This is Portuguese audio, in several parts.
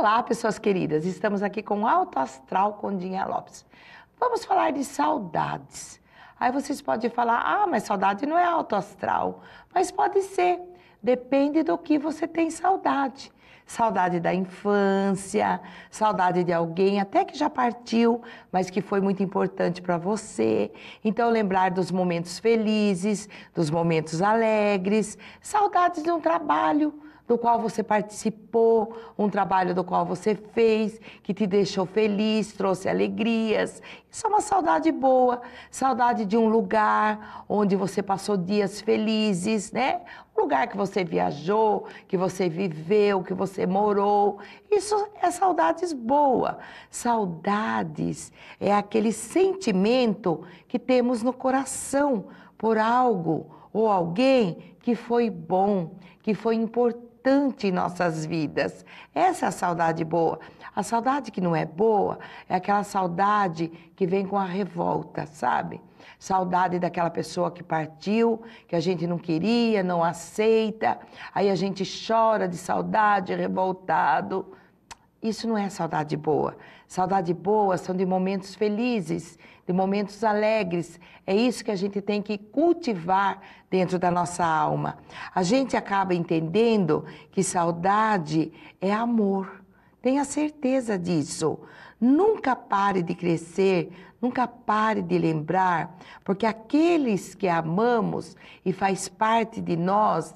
Olá, pessoas queridas. Estamos aqui com Alto Astral com Dinha Lopes. Vamos falar de saudades. Aí vocês podem falar: "Ah, mas saudade não é alto astral". Mas pode ser. Depende do que você tem saudade. Saudade da infância, saudade de alguém até que já partiu, mas que foi muito importante para você. Então, lembrar dos momentos felizes, dos momentos alegres, saudades de um trabalho, do qual você participou, um trabalho do qual você fez, que te deixou feliz, trouxe alegrias. Isso é uma saudade boa, saudade de um lugar onde você passou dias felizes, né? Um lugar que você viajou, que você viveu, que você morou. Isso é saudades boa. Saudades é aquele sentimento que temos no coração por algo ou alguém que foi bom, que foi importante em nossas vidas. Essa é a saudade boa. A saudade que não é boa é aquela saudade que vem com a revolta, sabe? Saudade daquela pessoa que partiu, que a gente não queria, não aceita, aí a gente chora de saudade, revoltado. Isso não é saudade boa. Saudade boa são de momentos felizes, de momentos alegres. É isso que a gente tem que cultivar dentro da nossa alma. A gente acaba entendendo que saudade é amor. Tenha certeza disso. Nunca pare de crescer, nunca pare de lembrar, porque aqueles que amamos e faz parte de nós,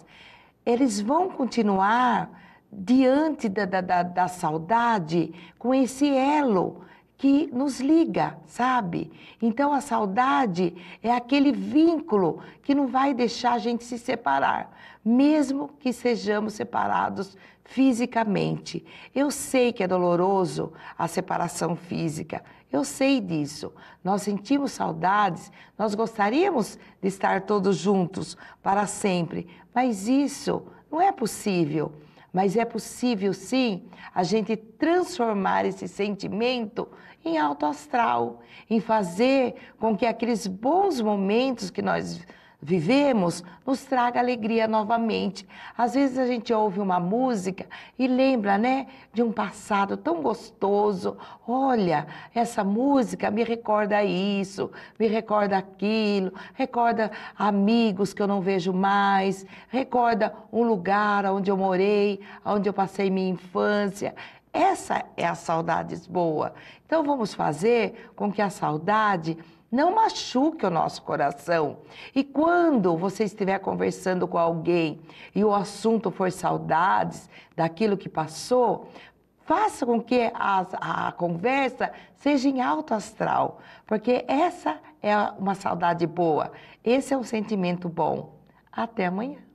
eles vão continuar diante da, da, da saudade com esse elo que nos liga, sabe? Então a saudade é aquele vínculo que não vai deixar a gente se separar, mesmo que sejamos separados fisicamente. Eu sei que é doloroso a separação física, eu sei disso. Nós sentimos saudades, nós gostaríamos de estar todos juntos para sempre, mas isso não é possível. Mas é possível, sim, a gente transformar esse sentimento em alto astral, em fazer com que aqueles bons momentos que nós vivemos nos traga alegria novamente. Às vezes a gente ouve uma música e lembra, né, de um passado tão gostoso. Olha, essa música me recorda isso, me recorda aquilo, recorda amigos que eu não vejo mais, recorda um lugar onde eu morei, onde eu passei minha infância. Essa é a saudade boa. Então vamos fazer com que a saudade não machuque o nosso coração. E quando você estiver conversando com alguém e o assunto for saudades daquilo que passou, faça com que a, a conversa seja em alto astral, porque essa é uma saudade boa, esse é um sentimento bom. Até amanhã.